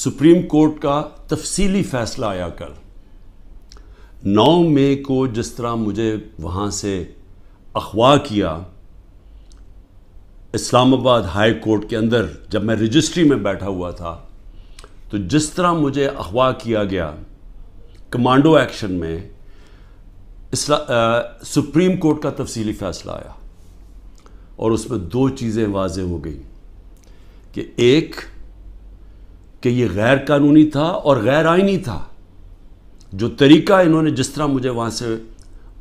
supreme court का तफसीली फ़ैसला आया कल 9 मई को जिस तरह मुझे वहाँ से अखवा किया इस्लामाबाद हाई कोर्ट के अंदर जब मैं रजिस्ट्री में बैठा हुआ था तो जिस तरह मुझे अखवा किया गया कमांडो एक्शन में आ, सुप्रीम कोर्ट का तफसीली फ़ैसला आया और उसमें दो चीज़ें वाज हो गई कि एक कि ये गैर कानूनी था और गैर आइनी था जो तरीका इन्होंने जिस तरह मुझे वहाँ से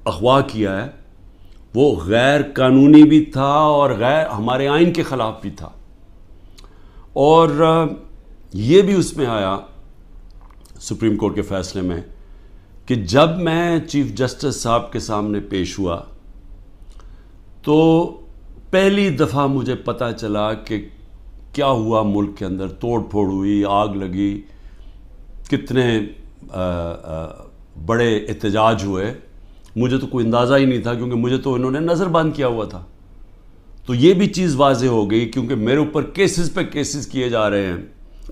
अगवा किया है वो गैर कानूनी भी था और गैर हमारे आइन के ख़िलाफ़ भी था और ये भी उसमें आया सुप्रीम कोर्ट के फैसले में कि जब मैं चीफ जस्टिस साहब के सामने पेश हुआ तो पहली दफ़ा मुझे पता चला कि क्या हुआ मुल्क के अंदर तोड़ फोड़ हुई आग लगी कितने आ, आ, बड़े एहतजाज हुए मुझे तो कोई अंदाज़ा ही नहीं था क्योंकि मुझे तो इन्होंने नज़रबंद किया हुआ था तो ये भी चीज़ वाज हो गई क्योंकि मेरे ऊपर केसेस पे केसेस किए जा रहे हैं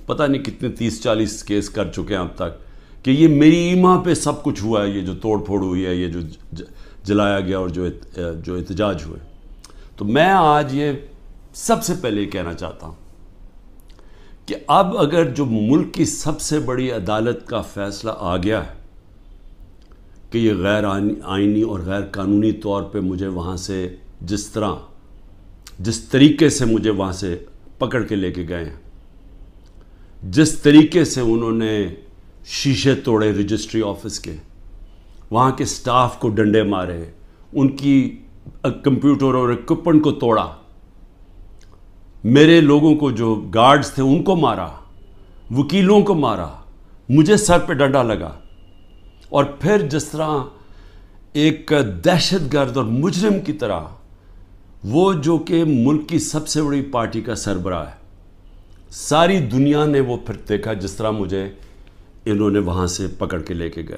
पता नहीं कितने तीस चालीस केस कर चुके हैं अब तक कि ये मेरी ईमा पे सब कुछ हुआ है ये जो तोड़ फोड़ हुई है ये जो जलाया गया और जो जो एहतजाज हुए तो मैं आज ये सबसे पहले कहना चाहता हूँ कि अब अगर जो मुल्क की सबसे बड़ी अदालत का फ़ैसला आ गया है कि ये गैर आइनी और गैर कानूनी तौर पे मुझे वहाँ से जिस तरह जिस तरीके से मुझे वहाँ से पकड़ के लेके गए हैं जिस तरीके से उन्होंने शीशे तोड़े रजिस्ट्री ऑफिस के वहाँ के स्टाफ को डंडे मारे उनकी कंप्यूटर और इक्विपमेंट को तोड़ा मेरे लोगों को जो गार्ड्स थे उनको मारा वकीलों को मारा मुझे सर पे डंडा लगा और फिर जिस तरह एक दहशत गर्द और मुजरम की तरह वो जो कि मुल्क की सबसे बड़ी पार्टी का सरबरा है सारी दुनिया ने वो फिर देखा जिस तरह मुझे इन्होंने वहाँ से पकड़ के लेके गए